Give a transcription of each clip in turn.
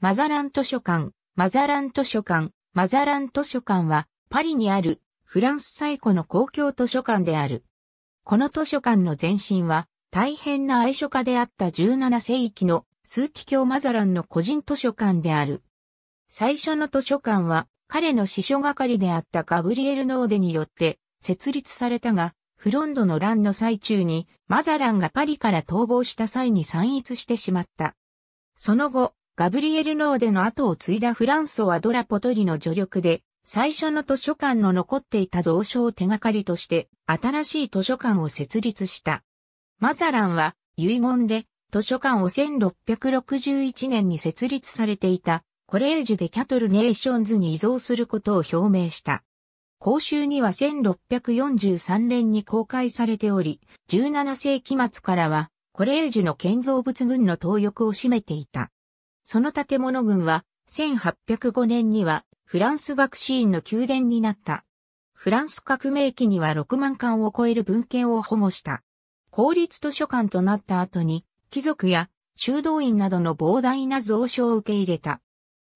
マザラン図書館、マザラン図書館、マザラン図書館は、パリにある、フランス最古の公共図書館である。この図書館の前身は、大変な愛書家であった17世紀の、数奇教マザランの個人図書館である。最初の図書館は、彼の司書係であったガブリエル・ノーデによって、設立されたが、フロンドの乱の最中に、マザランがパリから逃亡した際に散逸してしまった。その後、ガブリエル・ノーデの後を継いだフランソワ・ドラポトリの助力で、最初の図書館の残っていた蔵書を手がかりとして、新しい図書館を設立した。マザランは、遺言で、図書館を1661年に設立されていた、コレージュでキャトル・ネーションズに移贈することを表明した。公衆には1643年に公開されており、17世紀末からは、コレージュの建造物群の登録を占めていた。その建物群は、1805年にはフランス学士院の宮殿になった。フランス革命期には6万巻を超える文献を保護した。公立図書館となった後に、貴族や修道院などの膨大な蔵書を受け入れた。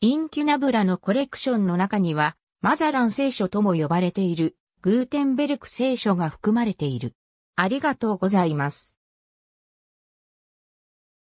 インキュナブラのコレクションの中には、マザラン聖書とも呼ばれている、グーテンベルク聖書が含まれている。ありがとうございます。